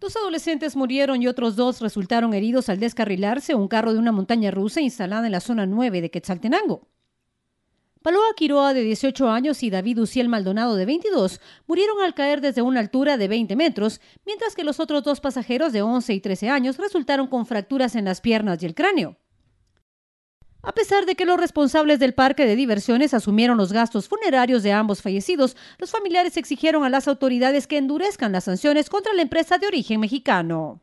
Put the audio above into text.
Dos adolescentes murieron y otros dos resultaron heridos al descarrilarse un carro de una montaña rusa instalada en la zona 9 de Quetzaltenango. Paloa Quiroa, de 18 años, y David Uciel Maldonado, de 22, murieron al caer desde una altura de 20 metros, mientras que los otros dos pasajeros de 11 y 13 años resultaron con fracturas en las piernas y el cráneo. A pesar de que los responsables del parque de diversiones asumieron los gastos funerarios de ambos fallecidos, los familiares exigieron a las autoridades que endurezcan las sanciones contra la empresa de origen mexicano.